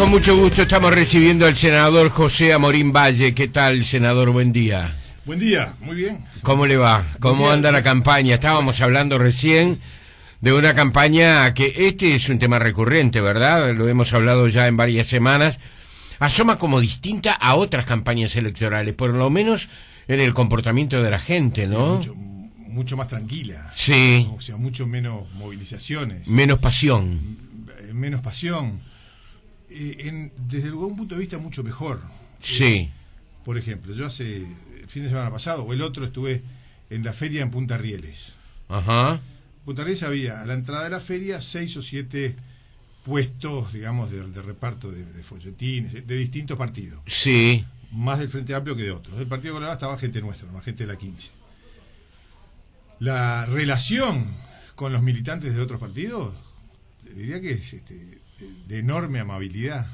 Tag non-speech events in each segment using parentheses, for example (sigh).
con mucho gusto estamos recibiendo al senador José Amorín Valle. ¿Qué tal, senador? Buen día. Buen día, muy bien. ¿Cómo le va? ¿Cómo anda la campaña? Estábamos hablando recién de una campaña que este es un tema recurrente, ¿verdad? Lo hemos hablado ya en varias semanas. Asoma como distinta a otras campañas electorales, por lo menos en el comportamiento de la gente, ¿no? Mucho, mucho más tranquila. Sí. O sea, mucho menos movilizaciones. Menos pasión. Menos pasión eh, en, desde un punto de vista mucho mejor. Sí. Eh, por ejemplo, yo hace el eh, fin de semana pasado o el otro estuve en la feria en Punta Rieles. Ajá. Punta Rieles había a la entrada de la feria seis o siete puestos, digamos, de, reparto de, folletines, de distintos partidos. Sí. Más del Frente Amplio que de otros. Del Partido Colorado estaba gente nuestra, más gente de la 15. La relación con los militantes de otros partidos, diría que es este, de enorme amabilidad.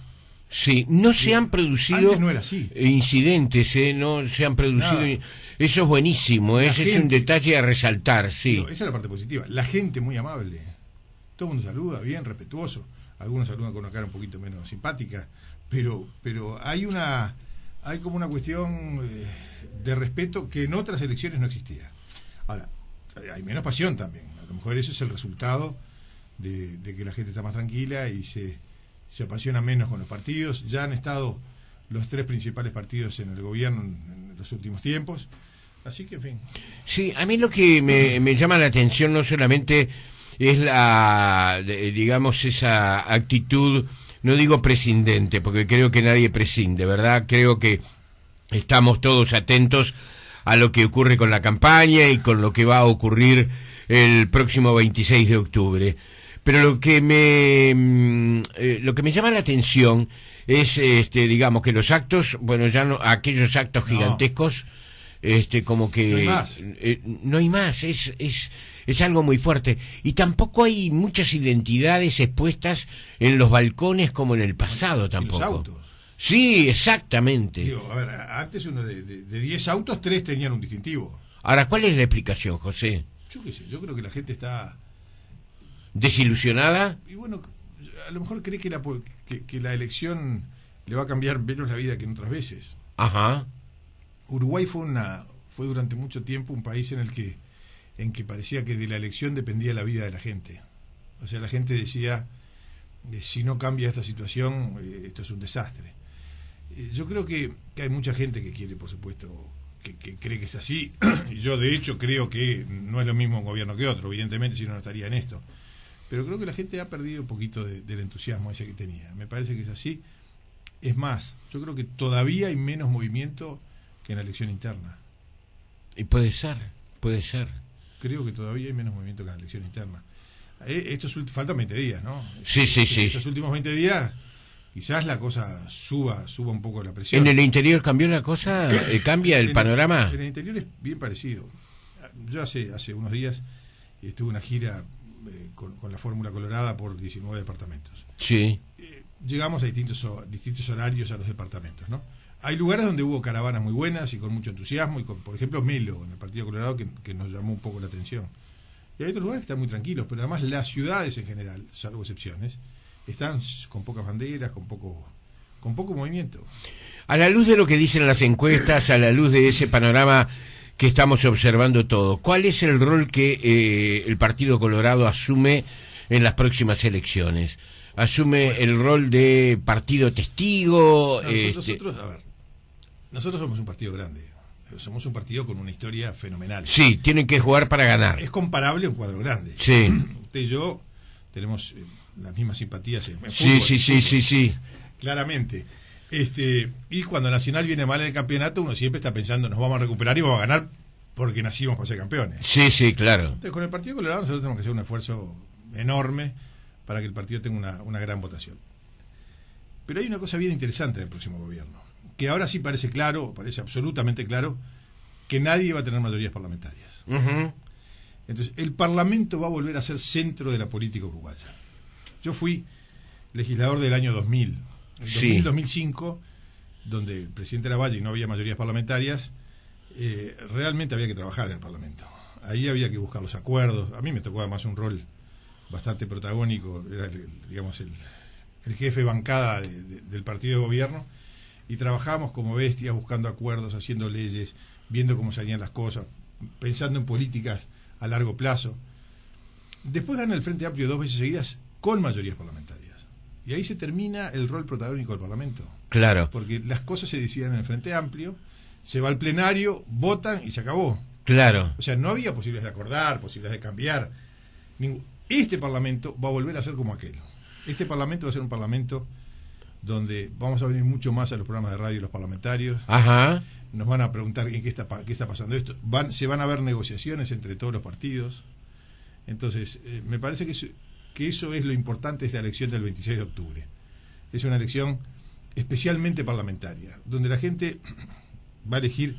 Sí, no se han producido incidentes, ¿eh? no se han producido. Eso es buenísimo, ¿eh? ese es un detalle a resaltar, sí. Esa es la parte positiva. La gente muy amable. Todo el mundo saluda, bien, respetuoso. Algunos saludan con una cara un poquito menos simpática, pero, pero hay una. Hay como una cuestión eh, de respeto que en otras elecciones no existía. Ahora, hay menos pasión también. A lo mejor eso es el resultado de, que la gente está más tranquila y se, apasiona menos con los partidos. Ya han estado los tres principales partidos en el gobierno en, los últimos tiempos. Así que, en fin. Sí, a mí lo que me, me llama la atención no solamente es la, digamos, esa actitud, no digo prescindente, porque creo que nadie prescinde, ¿verdad? Creo que estamos todos atentos a lo que ocurre con la campaña y con lo que va a ocurrir el próximo 26 de octubre pero lo que me mm, eh, lo que me llama la atención es este digamos que los actos bueno ya no aquellos actos gigantescos este como que no hay más, eh, no hay más es, es es algo muy fuerte y tampoco hay muchas identidades expuestas en los balcones como en el pasado tampoco los autos. sí exactamente a ver, antes uno de 10 autos tres tenían un distintivo ahora cuál es la explicación José yo qué sé yo creo que la gente está desilusionada. Y bueno, a lo mejor cree que la, que, la elección le va a cambiar menos la vida que en otras veces. Ajá. Uruguay fue una fue durante mucho tiempo un país en el que en que parecía que de la elección dependía la vida de la gente. O sea, la gente decía eh, si no cambia esta situación eh, esto es un desastre. Eh, yo creo que, hay mucha gente que quiere, por supuesto, que, cree que es así. Y (clears throat) yo de hecho creo que no es lo mismo un gobierno que otro, evidentemente, si no, no estaría en esto. Pero creo que la gente ha perdido un poquito del entusiasmo ese que tenía. Me parece que es así. Es más, yo creo que todavía hay menos movimiento que en la elección interna. Y puede ser, puede ser. Creo que todavía hay menos movimiento que en la elección interna. Eh, Estos faltan 20 días, ¿no? Sí, sí, sí. Estos últimos 20 días quizás la cosa suba, suba un poco la presión. ¿En el interior cambió la cosa? Eh, ¿Cambia el panorama? en el interior es bien parecido. Yo hace, hace unos días estuve en una gira eh, con, la fórmula colorada por 19 departamentos. Sí. Eh, llegamos a distintos, distintos horarios a los departamentos, ¿no? Hay lugares donde hubo caravanas muy buenas y con mucho entusiasmo, y con, por ejemplo, Melo, en el Partido Colorado, que, que nos llamó un poco la atención. Y hay otros lugares que están muy tranquilos, pero además las ciudades en general, salvo excepciones, están con pocas banderas, con poco, con poco movimiento. A la luz de lo que dicen las encuestas, a la luz de ese panorama que estamos observando todo. ¿Cuál es el rol que eh, el Partido Colorado asume en las próximas elecciones? ¿Asume el rol de partido testigo? Este, nosotros, a ver, nosotros somos un partido grande. Somos un partido con una historia fenomenal. Sí, tienen que jugar para ganar. Es comparable a un cuadro grande. Sí. Usted y yo tenemos eh, las mismas simpatías sí, sí, sí, sí, sí. Claramente. Este, y cuando Nacional viene mal en el campeonato, uno siempre está pensando, nos vamos a recuperar y vamos a ganar porque nacimos para ser campeones. Sí, sí, claro. Entonces, con el Partido Colorado nosotros tenemos que hacer un esfuerzo enorme para que el partido tenga una, gran votación. Pero hay una cosa bien interesante del próximo gobierno, que ahora sí parece claro, parece absolutamente claro, que nadie va a tener mayorías parlamentarias. Entonces, el Parlamento va a volver a ser centro de la política uruguaya. Yo fui legislador del año 2000 en 2005, donde el presidente era Valle y no había mayorías parlamentarias, eh, realmente había que trabajar en el Parlamento. Ahí había que buscar los acuerdos. A mí me tocó además un rol bastante protagónico, era el, digamos el, jefe bancada del partido de gobierno, y trabajamos como bestias buscando acuerdos, haciendo leyes, viendo cómo salían las cosas, pensando en políticas a largo plazo. Después gana el Frente Amplio dos veces seguidas con mayorías parlamentarias. Y ahí se termina el rol protagónico del Parlamento. Claro. Porque las cosas se deciden en el Frente Amplio, se va al plenario, votan y se acabó. Claro. O sea, no había posibilidades de acordar, posibilidades de cambiar. Este Parlamento va a volver a ser como aquel. Este Parlamento va a ser un Parlamento donde vamos a venir mucho más a los programas de radio y los parlamentarios. Ajá. Nos van a preguntar en qué está, qué está pasando esto. Van, se van a ver negociaciones entre todos los partidos. Entonces, eh, me parece que que eso es lo importante de esta elección del 26 de octubre. Es una elección especialmente parlamentaria, donde la gente (clears throat) va a elegir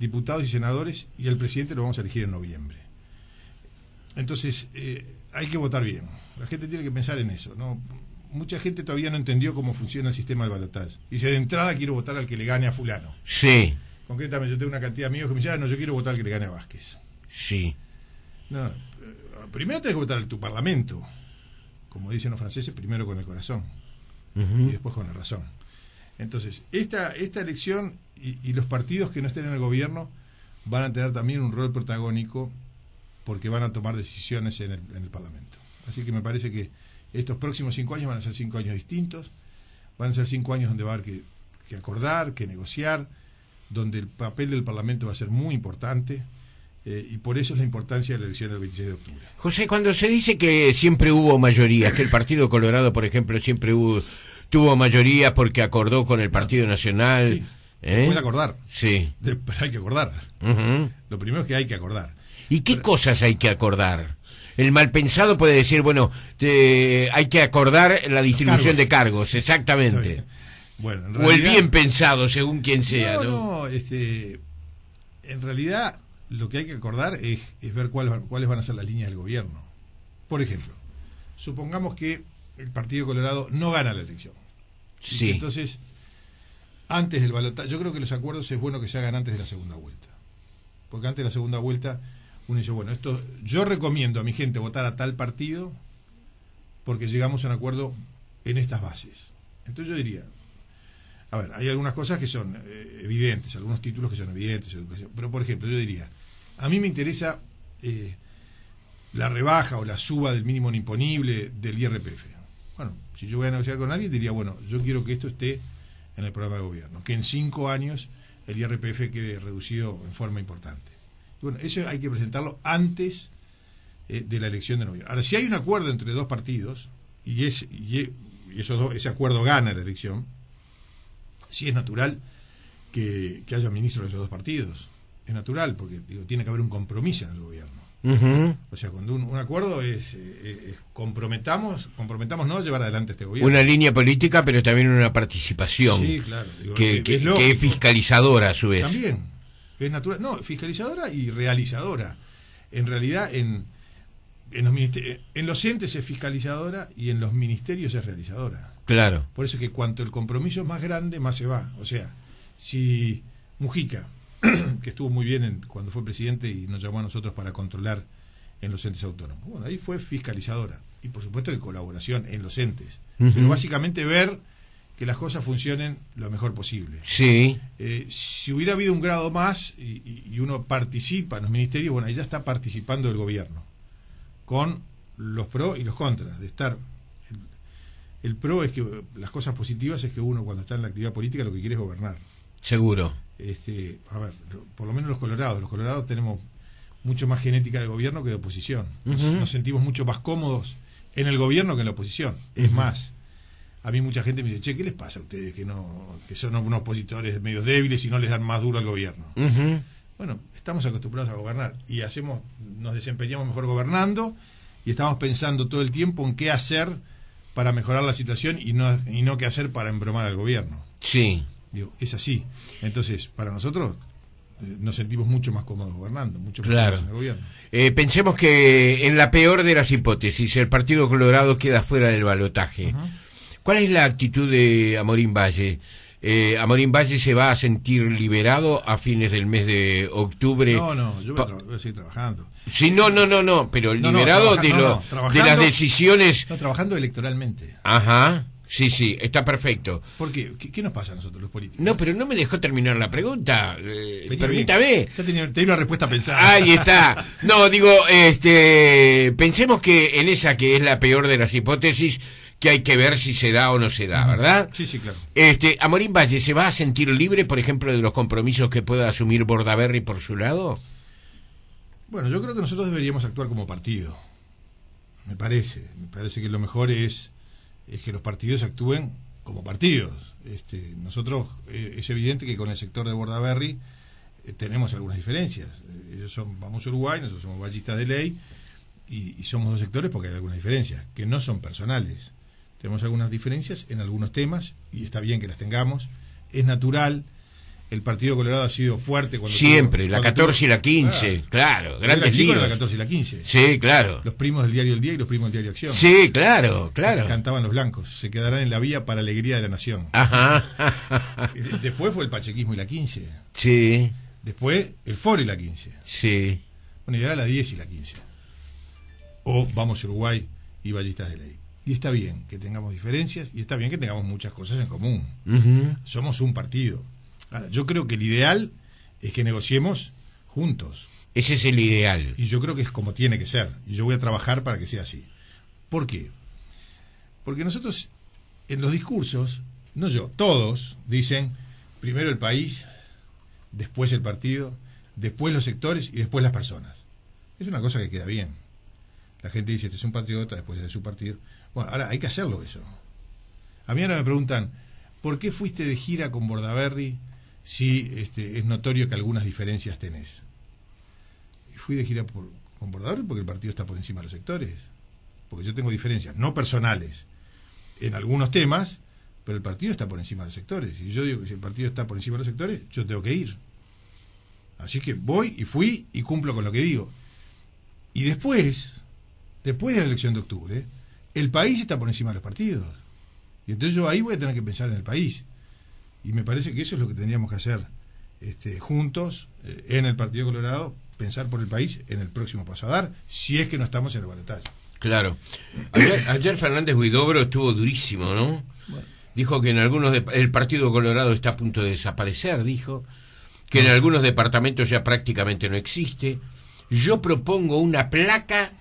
diputados y senadores y el presidente lo vamos a elegir en noviembre. Entonces, eh, hay que votar bien. La gente tiene que pensar en eso. ¿no? Mucha gente todavía no entendió cómo funciona el sistema del balotaje. Dice, de entrada quiero votar al que le gane a fulano. Sí. Concretamente, yo tengo una cantidad de amigos que me dicen, ah, no, yo quiero votar al que le gane a Vázquez. Sí. Eh, primero tienes que votar en tu parlamento como dicen los franceses, primero con el corazón y después con la razón. Entonces, esta, esta elección y, los partidos que no estén en el gobierno van a tener también un rol protagónico porque van a tomar decisiones en el, Parlamento. Así que me parece que estos próximos cinco años van a ser cinco años distintos, van a ser cinco años donde va a haber que acordar, que negociar, donde el papel del Parlamento va a ser muy importante, eh, y por eso es la importancia de la elección del 26 de octubre. José, cuando se dice que siempre hubo mayorías, que el Partido Colorado, por ejemplo, siempre tuvo mayoría porque acordó con el Partido ah, Nacional. Sí. ¿eh? Puede acordar. Sí. pero hay que acordar. Lo primero es que hay que acordar. ¿Y qué cosas hay que acordar? El mal pensado puede decir, bueno, hay que acordar la distribución de cargos, exactamente. Bueno, o el bien pensado, según quien sea. No, ¿no? no este, en realidad lo que hay que acordar es, ver cuál, cuáles van a ser las líneas del gobierno. Por ejemplo, supongamos que el Partido Colorado no gana la elección. Sí. entonces, antes del balotaje, yo creo que los acuerdos es bueno que se hagan antes de la segunda vuelta. Porque antes de la segunda vuelta uno dice, bueno, esto yo recomiendo a mi gente votar a tal partido porque llegamos a un acuerdo en estas bases. Entonces yo diría, a ver, hay algunas cosas que son eh, evidentes, algunos títulos que son evidentes, pero por ejemplo, yo diría, a mí me interesa eh, la rebaja o la suba del mínimo imponible del IRPF. Bueno, si yo voy a negociar con alguien, diría, bueno, yo quiero que esto esté en el programa de gobierno, que en cinco años el IRPF quede reducido en forma importante. bueno, eso hay que presentarlo antes eh, de la elección de noviembre. Ahora, si hay un acuerdo entre dos partidos y, es, ese acuerdo gana la elección, sí es natural que, que haya ministros de esos dos partidos es natural, porque digo, tiene que haber un compromiso en el gobierno. O sea, cuando un, acuerdo eh, eh, es, comprometamos, comprometamos no llevar adelante este gobierno. Una línea política, pero también una participación sí, claro, que, es fiscalizadora a su vez. También, es natural. No, fiscalizadora y realizadora. En realidad, en, en los, en los entes es fiscalizadora y en los ministerios es realizadora. Claro. Por eso es que cuanto el compromiso es más grande, más se va. O sea, si Mujica que estuvo muy bien en, cuando fue presidente y nos llamó a nosotros para controlar en los entes autónomos. Bueno, ahí fue fiscalizadora y por supuesto de colaboración en los entes. Pero básicamente ver que las cosas funcionen lo mejor posible. Sí. Eh, si hubiera habido un grado más y, uno participa en los ministerios, bueno, ahí ya está participando el gobierno, con los pros y los contras, de estar... El, el pro es que las cosas positivas es que uno cuando está en la actividad política lo que quiere es gobernar. Seguro este, a ver, por lo menos los colorados, los colorados tenemos mucho más genética de gobierno que de oposición. Nos, sentimos mucho más cómodos en el gobierno que en la oposición. Es más, a mí mucha gente me dice, che, ¿qué les pasa a ustedes que no que son unos opositores medios débiles y no les dan más duro al gobierno? Bueno, estamos acostumbrados a gobernar y hacemos nos desempeñamos mejor gobernando y estamos pensando todo el tiempo en qué hacer para mejorar la situación y no, y no qué hacer para embromar al gobierno. Sí es así. Entonces, para nosotros eh, nos sentimos mucho más cómodos gobernando, mucho más claro. en el gobierno. Eh, pensemos que en la peor de las hipótesis, el Partido Colorado queda fuera del balotaje. ¿Cuál es la actitud de Amorín Valle? Eh, Amorín Valle se va a sentir liberado a fines del mes de octubre. No, no, yo voy a, seguir trabajando. Sí, no, no, no, no, pero liberado de, de las decisiones. No, trabajando electoralmente. Ajá. Sí, sí, está perfecto. ¿Por qué? nos pasa a nosotros los políticos? No, pero no me dejó terminar la pregunta. Eh, permítame. Ya tenía, una respuesta pensada. Ahí está. (laughs) No, digo, este, pensemos que en esa que es la peor de las hipótesis, que hay que ver si se da o no se da, ¿verdad? Sí, sí, claro. Este, Amorín Valle, ¿se va a sentir libre, por ejemplo, de los compromisos que pueda asumir Bordaberry por su lado? Bueno, yo creo que nosotros deberíamos actuar como partido. Me parece. Me parece que lo mejor es es que los partidos actúen como partidos. Este, nosotros eh, es evidente que con el sector de Bordaberry eh, tenemos algunas diferencias. Eh, ellos son Vamos Uruguay, nosotros somos Ballistas de Ley y, somos dos sectores porque hay algunas diferencias que no son personales. Tenemos algunas diferencias en algunos temas y está bien que las tengamos. Es natural el Partido Colorado ha sido fuerte cuando Siempre, la 14 y la 15, ah. claro, la 14 y la 15. Sí, claro. Los primos del diario El Día y los primos del diario Acción. Sí, claro, claro. Cantaban los blancos, se quedarán en la vía para alegría de la nación. Ajá. (laughs) Eh, después fue el pachequismo y la 15. Sí. Después el foro y la 15. Sí. Bueno, y ahora la 10 y la 15. O vamos Uruguay y Ballistas de Ley. Y está bien que tengamos diferencias y está bien que tengamos muchas cosas en común. Somos un partido Ahora, yo creo que el ideal es que negociemos juntos. Ese es el ideal. Y yo creo que es como tiene que ser. Y yo voy a trabajar para que sea así. ¿Por qué? Porque nosotros, en los discursos, no yo, todos dicen primero el país, después el partido, después los sectores y después las personas. Es una cosa que queda bien. La gente dice, este es un patriota, después es de su partido. Bueno, ahora hay que hacerlo eso. A mí ahora me preguntan, ¿por qué fuiste de gira con Bordaberry sí este, es notorio que algunas diferencias tenés. Y fui de gira por, con Bordador porque el partido está por encima de los sectores. Porque yo tengo diferencias, no personales, en algunos temas, pero el partido está por encima de los sectores. Y yo digo que si el partido está por encima de los sectores, yo tengo que ir. Así que voy y fui y cumplo con lo que digo. Y después, después de la elección de octubre, el país está por encima de los partidos. Y entonces yo ahí voy a tener que pensar en el país. Y me parece que eso es lo que tendríamos que hacer este, juntos eh, en el Partido Colorado, pensar por el país en el próximo paso dar, si es que no estamos en el baletaje. Claro. Ayer, Fernández Huidobro estuvo durísimo, ¿no? Dijo que en algunos el Partido Colorado está a punto de desaparecer, dijo, que en ah. algunos departamentos ya prácticamente no existe. Yo propongo una placa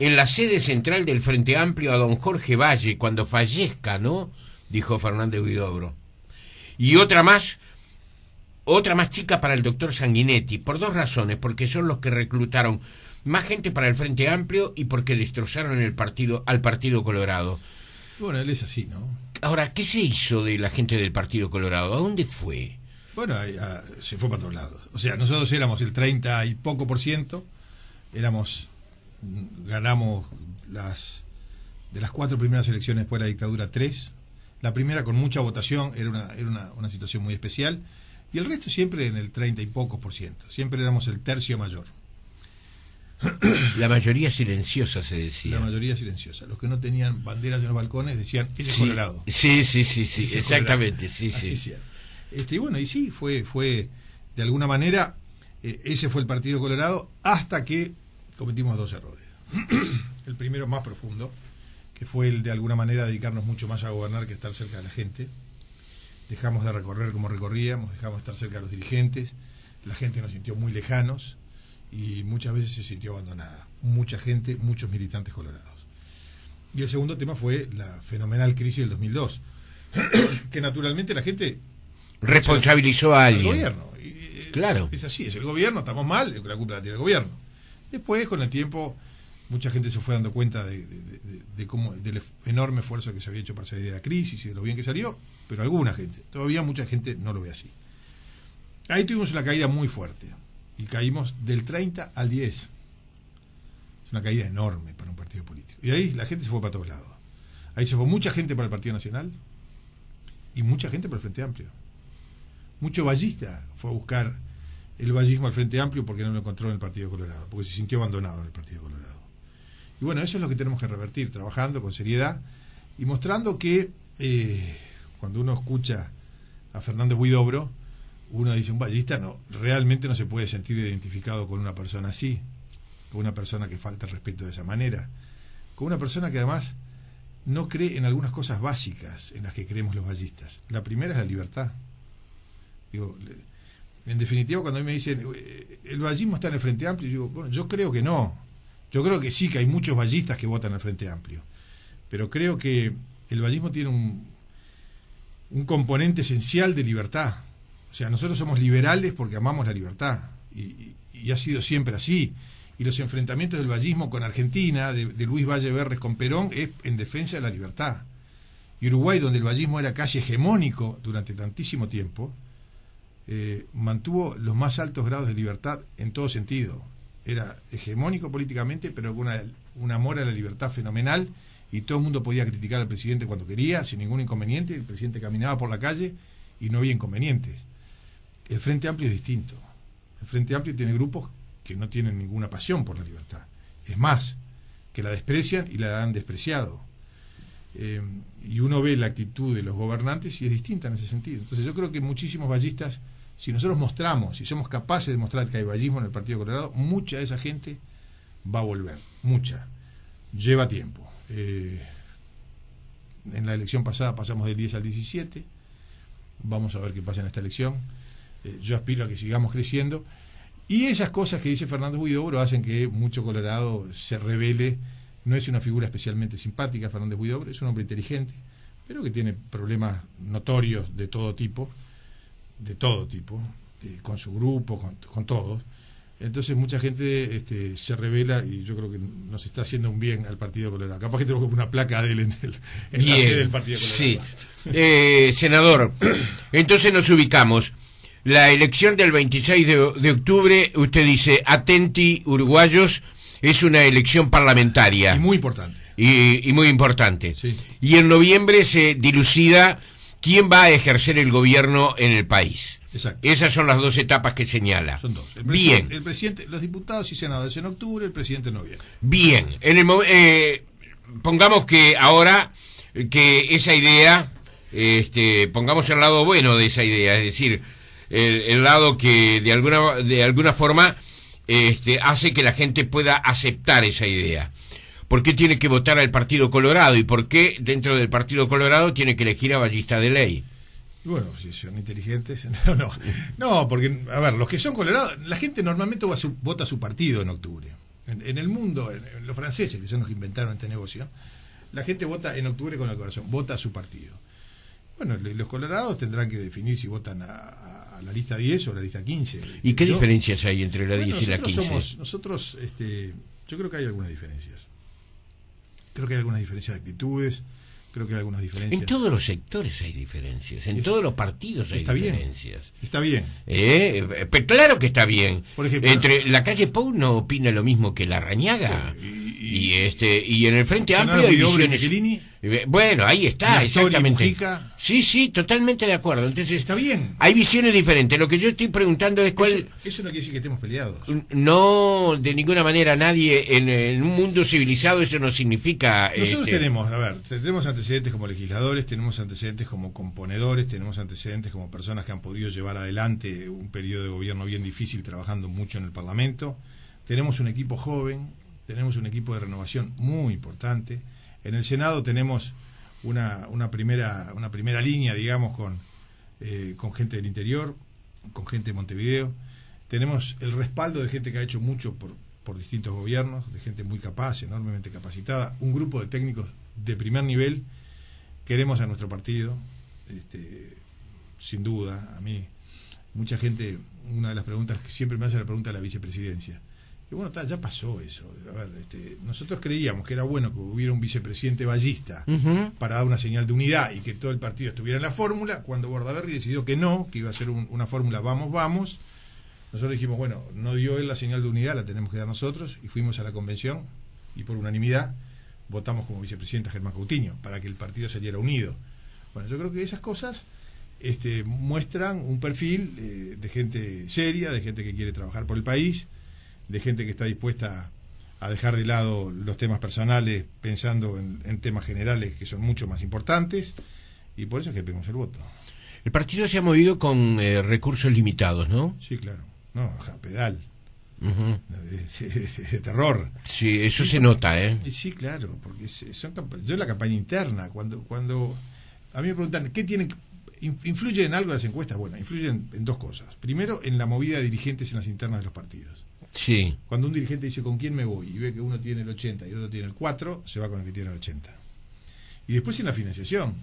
en la sede central del Frente Amplio a don Jorge Valle cuando fallezca, ¿no? Dijo Fernández Huidobro y otra más, otra más chica para el doctor Sanguinetti, por dos razones, porque son los que reclutaron más gente para el Frente Amplio y porque destrozaron el partido, al Partido Colorado. Bueno, él es así, ¿no? Ahora, ¿qué se hizo de la gente del Partido Colorado? ¿A dónde fue? Bueno, ah, se fue para todos lados. O sea, nosotros éramos el 30 y poco por ciento, éramos, mm, ganamos las, de las cuatro primeras elecciones después de la dictadura, tres, la primera con mucha votación, era una, situación muy especial, y el resto siempre en el 30 y pocos por ciento, siempre éramos el tercio mayor. (coughs) La mayoría silenciosa se decía. La mayoría silenciosa. Los que no tenían banderas en los balcones decían, ese es Colorado. Sí, sí, sí, sí, exactamente. Sí, Así sí. Este, y bueno, y sí, fue, fue de alguna manera, eh, ese fue el Partido Colorado hasta que cometimos dos errores. (coughs) el primero más profundo, fue el de alguna manera dedicarnos mucho más a gobernar que estar cerca de la gente. Dejamos de recorrer como recorríamos, dejamos de estar cerca de los dirigentes, la gente nos sintió muy lejanos y muchas veces se sintió abandonada. Mucha gente, muchos militantes colorados. Y el segundo tema fue la fenomenal crisis del 2002, (clears throat) que naturalmente la gente... Responsabilizó a alguien. El gobierno. Eh, claro. Es así, es el gobierno, estamos mal, la culpa la tiene el gobierno. Después, con el tiempo, mucha gente se fue dando cuenta de, cómo, del enorme esfuerzo que se había hecho para salir de la crisis y de lo bien que salió, pero alguna gente, todavía mucha gente no lo ve así. Ahí tuvimos una caída muy fuerte y caímos del 30 al 10. Es una caída enorme para un partido político. Y ahí la gente se fue para todos lados. Ahí se fue mucha gente para el Partido Nacional y mucha gente para el Frente Amplio. Mucho ballista fue a buscar el ballismo al Frente Amplio porque no lo encontró en el Partido Colorado, porque se sintió abandonado en el Partido Colorado. Y bueno, eso es lo que tenemos que revertir, trabajando con seriedad y mostrando que eh, cuando uno escucha a Fernando Huidobro, uno dice, un ballista no, realmente no se puede sentir identificado con una persona así, con una persona que falta respeto de esa manera, con una persona que además no cree en algunas cosas básicas en las que creemos los ballistas. La primera es la libertad. Digo, en definitiva, cuando a mí me dicen, eh, el ballismo está en el Frente Amplio, yo digo, bueno, yo creo que no. Yo creo que sí, que hay muchos vallistas que votan al Frente Amplio, pero creo que el vallismo tiene un, componente esencial de libertad. O sea, nosotros somos liberales porque amamos la libertad, y, ha sido siempre así. Y los enfrentamientos del vallismo con Argentina, de, Luis Valle Verres con Perón, es en defensa de la libertad. Y Uruguay, donde el vallismo era casi hegemónico durante tantísimo tiempo, eh, mantuvo los más altos grados de libertad en todo sentido, era hegemónico políticamente, pero con un amor a la libertad fenomenal y todo el mundo podía criticar al presidente cuando quería, sin ningún inconveniente, el presidente caminaba por la calle y no había inconvenientes. El Frente Amplio es distinto. El Frente Amplio tiene grupos que no tienen ninguna pasión por la libertad. Es más, que la desprecian y la han despreciado. Eh, y uno ve la actitud de los gobernantes y es distinta en ese sentido. Entonces yo creo que muchísimos ballistas si nosotros mostramos, si somos capaces de mostrar que hay vallismo en el Partido Colorado, mucha de esa gente va a volver, mucha. Lleva tiempo. Eh, en la elección pasada pasamos del 10 al 17, vamos a ver qué pasa en esta elección. Eh, yo aspiro a que sigamos creciendo. Y esas cosas que dice Fernando Huidobro hacen que mucho Colorado se revele. No es una figura especialmente simpática, Fernández Huidobro, es un hombre inteligente, pero que tiene problemas notorios de todo tipo de todo tipo, con su grupo, con, con, todos. Entonces mucha gente este, se revela y yo creo que nos está haciendo un bien al Partido Colorado. Capaz que tenemos una placa de él en, el, del Partido Colorado. Sí. Eh, senador, (clears throat) entonces nos ubicamos. La elección del 26 de, octubre, usted dice, atenti uruguayos, es una elección parlamentaria. Y muy importante. Y, muy importante. Y en noviembre se dilucida quién va a ejercer el gobierno en el país. Esas son las dos etapas que señala. Son dos. Bien. El presidente, los diputados y senadores en octubre, el presidente en noviembre. Bien. En el, eh, pongamos que ahora que esa idea, este, pongamos el lado bueno de esa idea, es decir, el, lado que de alguna de alguna forma este, hace que la gente pueda aceptar esa idea. ¿Por qué tiene que votar al Partido Colorado? ¿Y por qué dentro del Partido Colorado tiene que elegir a Ballista de Ley? Bueno, si son inteligentes. (laughs) No, no. No, porque, a ver, los que son colorados, la gente normalmente va a vota a su partido en octubre. En, el mundo, los franceses, que son los que inventaron este negocio, la gente vota en octubre con el corazón, vota a su partido. Bueno, los colorados tendrán que definir si votan a, la lista 10 o la lista 15. ¿Y qué diferencias hay entre la 10 y la 15? nosotros, este, yo creo que hay algunas diferencias creo que hay algunas diferencias de actitudes, creo que hay algunas diferencias. En todos los sectores hay diferencias, en todos los partidos hay diferencias. está bien. Eh, eh claro que está bien. Por ejemplo, Entre la calle Pou no opina lo mismo que la Rañaga. Eh, y, este y en el Frente Amplio hay visiones. Bueno, ahí está, exactamente. Sí, sí, totalmente de acuerdo. Entonces está bien. Hay visiones diferentes. Lo que yo estoy preguntando es cuál. Eso, no quiere decir que estemos peleados. No, de ninguna manera. Nadie en, un mundo civilizado eso no significa. Este Nosotros tenemos, a ver, tenemos antecedentes como legisladores, tenemos antecedentes como componedores, tenemos antecedentes como personas que han podido llevar adelante un periodo de gobierno bien difícil, trabajando mucho en el Parlamento. Tenemos un equipo joven tenemos un equipo de renovación muy importante. En el Senado tenemos una, primera, una primera línea, digamos, con, eh, con gente del interior, con gente de Montevideo. Tenemos el respaldo de gente que ha hecho mucho por, distintos gobiernos, de gente muy capaz, enormemente capacitada, un grupo de técnicos de primer nivel. Queremos a nuestro partido, este, sin duda, a mí, mucha gente, una de las preguntas que siempre me hace la pregunta de la vicepresidencia bueno, ya pasó eso. Este, nosotros creíamos que era bueno que hubiera un vicepresidente ballista para dar una señal de unidad y que todo el partido estuviera en la fórmula. Cuando Bordaberry decidió que no, que iba a ser una fórmula vamos, vamos, nosotros dijimos, bueno, no dio él la señal de unidad, la tenemos que dar nosotros, y fuimos a la convención y por unanimidad votamos como vicepresidente a Germán Coutinho para que el partido saliera unido. Bueno, yo creo que esas cosas este, muestran un perfil eh, de gente seria, de gente que quiere trabajar por el país de gente que está dispuesta a, dejar de lado los temas personales pensando en, temas generales que son mucho más importantes y por eso es que pedimos el voto. El partido se ha movido con eh, recursos limitados, ¿no? Sí, claro. No, ja, pedal. (laughs) de, terror. Sí, eso se nota, ¿eh? ¿eh? Sí, claro, porque son, yo la campaña interna, cuando, cuando a mí me preguntan, ¿qué tienen Influye en algo las encuestas? Bueno, influyen en dos cosas. Primero, en la movida de dirigentes en las internas de los partidos. Sí. Cuando un dirigente dice con quién me voy y ve que uno tiene el 80 y otro tiene el 4, se va con el que tiene el 80. Y después en la financiación.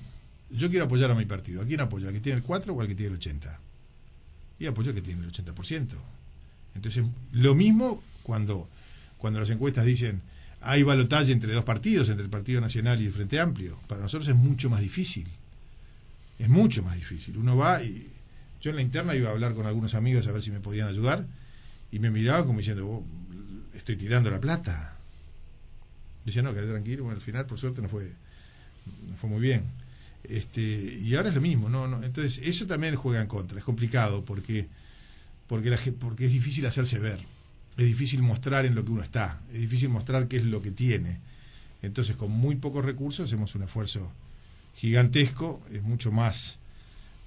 Yo quiero apoyar a mi partido. ¿A quién apoyo? ¿Al que tiene el 4 o al que tiene el 80? Y apoyo al que tiene el 80%. Entonces, lo mismo cuando, cuando las encuestas dicen hay balotaje entre dos partidos, entre el Partido Nacional y el Frente Amplio. Para nosotros es mucho más difícil es mucho más difícil. Uno va y yo en la interna iba a hablar con algunos amigos a ver si me podían ayudar y me miraba como diciendo, oh, estoy tirando la plata. decía, no, quedé tranquilo, al final por suerte no fue, no fue muy bien. Este, y ahora es lo mismo, ¿no? no entonces eso también juega en contra, es complicado porque, porque, la, porque es difícil hacerse ver, es difícil mostrar en lo que uno está, es difícil mostrar qué es lo que tiene. Entonces con muy pocos recursos hacemos un esfuerzo gigantesco, es mucho más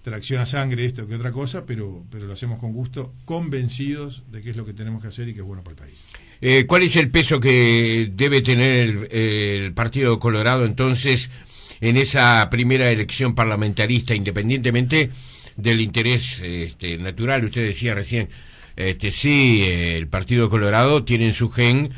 tracción a sangre esto que otra cosa, pero, pero lo hacemos con gusto, convencidos de que es lo que tenemos que hacer y que es bueno para el país. Eh, ¿Cuál es el peso que debe tener el, Partido Colorado entonces en esa primera elección parlamentarista, independientemente del interés este, natural? Usted decía recién, este, sí, el Partido Colorado tiene en su gen,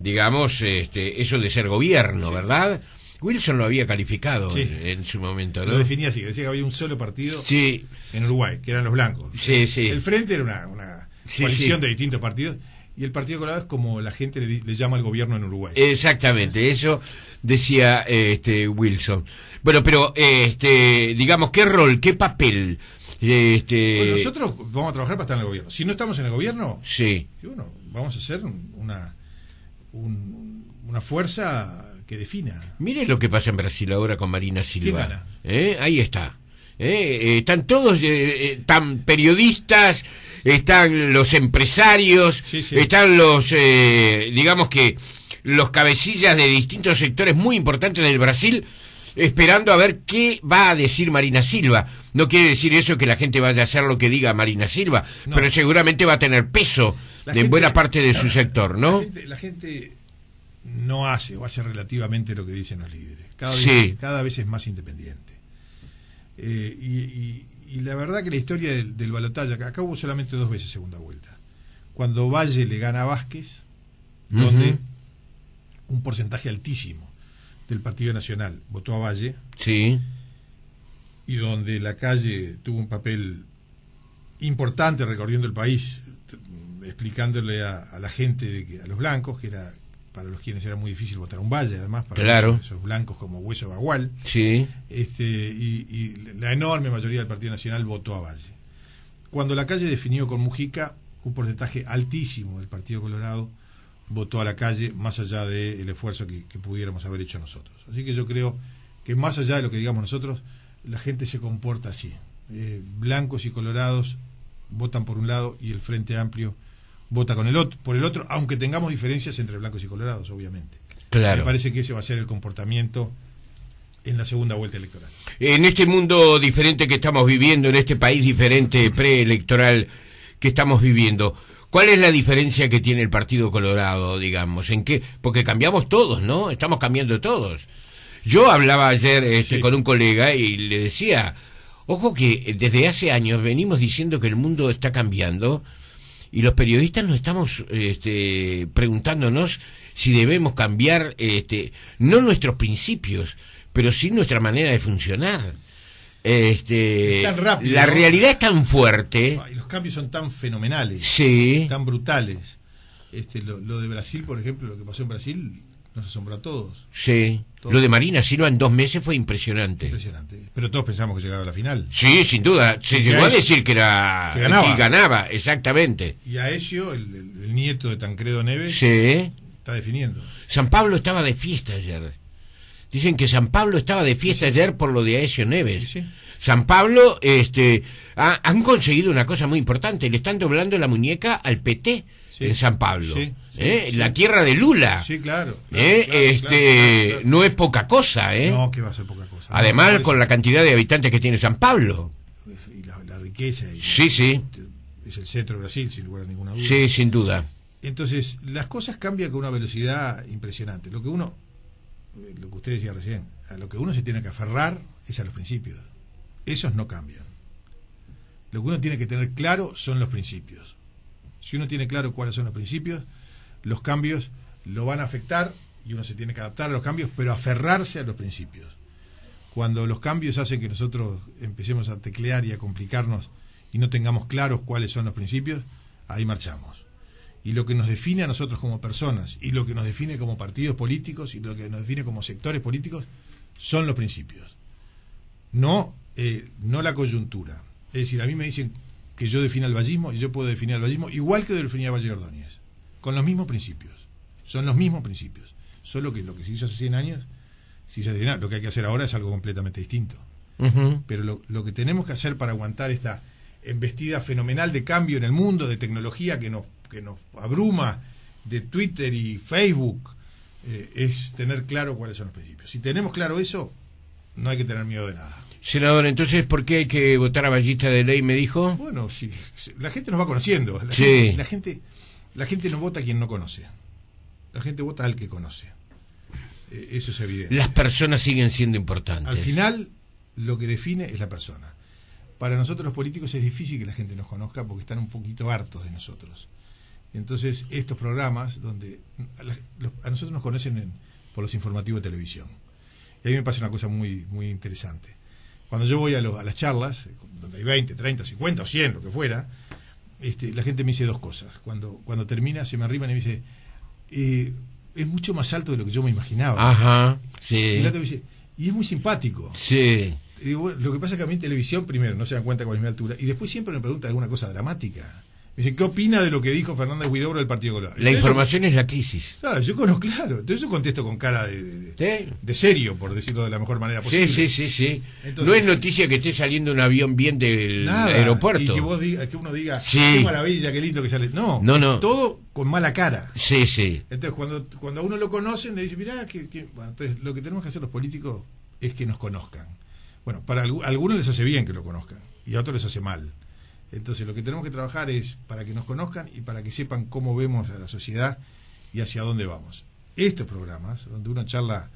digamos, este, eso de ser gobierno, ¿verdad? Wilson lo había calificado en, su momento, Lo definía así, decía que había un solo partido en Uruguay, que eran los blancos. Sí, sí. El frente era una, coalición de distintos partidos y el Partido Colorado es como la gente le, llama al gobierno en Uruguay. Exactamente, eso decía este Wilson. Bueno, pero este digamos qué rol, qué papel este bueno, nosotros vamos a trabajar para estar en el gobierno. Si no estamos en el gobierno, sí. vamos a ser una una fuerza que defina. Mire lo que pasa en Brasil ahora con Marina Silva. ¿Eh? Ahí está. ¿Eh? Eh, están todos, están periodistas, están los empresarios, están los, digamos que, los cabecillas de distintos sectores muy importantes del Brasil esperando a ver qué va a decir Marina Silva. No quiere decir eso que la gente vaya a hacer lo que diga Marina Silva, pero seguramente va a tener peso en buena parte de su sector, ¿no? la gente no hace o hace relativamente lo que dicen los líderes. Cada vez, es más independiente. Eh, y, la verdad que la historia del, del balotaje, acá hubo solamente dos veces segunda vuelta. Cuando Valle le gana a Vázquez, donde un porcentaje altísimo del Partido Nacional votó a Valle. Sí. Y donde la calle tuvo un papel importante recorriendo el país, explicándole a, a la gente, de que, a los blancos, que era para los quienes era muy difícil votar un valle, además, para esos blancos como Hueso Bagual. Sí. Este, y, la enorme mayoría del Partido Nacional votó a Valle. Cuando la calle definió con Mujica, un porcentaje altísimo del Partido Colorado votó a la calle, más allá del esfuerzo que, pudiéramos haber hecho nosotros. Así que yo creo que más allá de lo que digamos nosotros, la gente se comporta así. Eh, blancos y colorados votan por un lado y el Frente Amplio vota con el otro, por el otro, aunque tengamos diferencias entre blancos y colorados, obviamente. Me parece que ese va a ser el comportamiento en la segunda vuelta electoral. En este mundo diferente que estamos viviendo, en este país diferente preelectoral que estamos viviendo, ¿cuál es la diferencia que tiene el Partido Colorado, digamos? ¿En qué? Porque cambiamos todos, ¿no? Estamos cambiando todos. Yo hablaba ayer este, con un colega y le decía, ojo que desde hace años venimos diciendo que el mundo está cambiando y los periodistas nos estamos este, preguntándonos si debemos cambiar este, no nuestros principios, pero sí nuestra manera de funcionar. Este, la realidad es tan fuerte. Ah, los cambios son tan fenomenales, tan brutales. Este, lo de Brasil, por ejemplo, lo que pasó en Brasil, nos asombró a todos. Sí. Lo de Marina Silva en dos meses fue impresionante. Impresionante. Pero todos pensamos que llegaba a la final. Sí, sin duda. Se llegó a decir que era. Que ganaba. ganaba, exactamente. Y a el, nieto de Tancredo Neves. Sí. Está definiendo. San Pablo estaba de fiesta ayer. Dicen que San Pablo estaba de fiesta ayer por lo de Aesio Neves. Sí. San Pablo, este, han conseguido una cosa muy importante. Le están doblando la muñeca al PT en San Pablo. Sí. ¿eh? la tierra de Lula. Sí, claro. ¿Eh? este, No es poca cosa, ¿eh? No, que va a ser poca cosa. Además, con la cantidad de habitantes que tiene San Pablo. Y la, riqueza. sí, sí. Es el centro de Brasil, sin lugar a ninguna duda. Sí, sin duda. Entonces, las cosas cambian con una velocidad impresionante. Lo que uno, lo que usted decía recién, a lo que uno se tiene que aferrar es a los principios. Esos no cambian. Lo que uno tiene que tener claro son los principios. Si uno tiene claro cuáles son los principios, los cambios lo van a afectar y uno se tiene que adaptar a los cambios, pero aferrarse a los principios. Cuando los cambios hacen que nosotros empecemos a teclear y a complicarnos y no tengamos claros cuáles son los principios, ahí marchamos. Y lo que nos define a nosotros como personas, y lo que nos define como partidos políticos, y lo que nos define como sectores políticos, son los principios. No, eh, no la coyuntura. Es decir, a mí me dicen que yo defino el vallismo, y yo puedo definir el vallismo, igual que definía Valle Ordóñez con los mismos principios. Son los mismos principios. Solo que lo que se hizo hace 100 años, si se hace, lo que hay que hacer ahora es algo completamente distinto. Pero lo, que tenemos que hacer para aguantar esta embestida fenomenal de cambio en el mundo, de tecnología que nos, que nos abruma, de Twitter y Facebook, eh, es tener claro cuáles son los principios. Si tenemos claro eso, no hay que tener miedo de nada. Senador, entonces, ¿por qué hay que votar a Ballista de Ley? Me dijo. Bueno, si, la gente nos va conociendo. sí. la gente la gente no vota a quien no conoce. La gente vota al que conoce. E, eso es evidente. Las personas siguen siendo importantes. Al final, lo que define es la persona. Para nosotros los políticos es difícil que la gente nos conozca porque están un poquito hartos de nosotros. Entonces, estos programas donde a nosotros nos conocen en, por los informativos de televisión. Y a me pasa una cosa muy, muy interesante. Cuando yo voy a, a las charlas, donde hay 20, 30, 50 o 100, lo que fuera, este, la gente me dice dos cosas. Cuando, cuando termina, se me arriban y me dice, eh, es mucho más alto de lo que yo me imaginaba. Ajá, sí. Y es muy simpático. Sí. lo que pasa es que a mí en televisión, primero, no se dan cuenta cuál es mi altura, y después siempre me preguntan alguna cosa dramática dice, ¿qué opina de lo que dijo Fernández Guidobro del Partido Colorado? La información es la crisis. Ah, yo conozco, claro. Entonces yo contesto con cara de, serio, por decirlo de la mejor manera posible. Sí, sí, sí, sí. no es noticia que esté saliendo un avión bien del aeropuerto. Y que, uno diga, qué maravilla, qué lindo que sale. No, no, todo con mala cara. Sí, sí. Entonces cuando, cuando a uno lo conocen, le dice, mirá, que, entonces lo que tenemos que hacer los políticos es que nos conozcan. Bueno, para algunos les hace bien que lo conozcan y a otros les hace mal. Entonces lo que tenemos que trabajar es para que nos conozcan y para que sepan cómo vemos a la sociedad y hacia dónde vamos. Estos programas, donde uno charla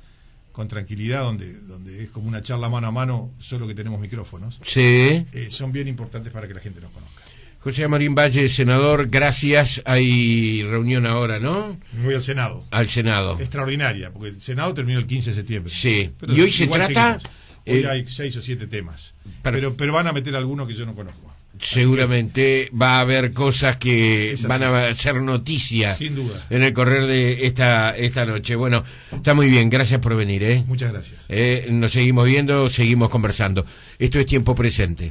con tranquilidad, donde, donde es como una charla mano a mano, solo que tenemos micrófonos, eh, son bien importantes para que la gente nos conozca. José Marín Valle, senador, gracias. Hay reunión ahora, ¿no? Voy al Senado. Al Senado. Extraordinaria, porque el Senado terminó el 15 de septiembre. Sí. y hoy se trata... Hoy eh, hay seis o siete temas. Pero, pero van a meter algunos que yo no conozco seguramente va a haber cosas que van a ser noticias Sin duda. en el correr de esta, esta noche. Bueno, está muy bien, gracias por venir. ¿eh? Muchas gracias. Eh, nos seguimos viendo, seguimos conversando. Esto es tiempo presente.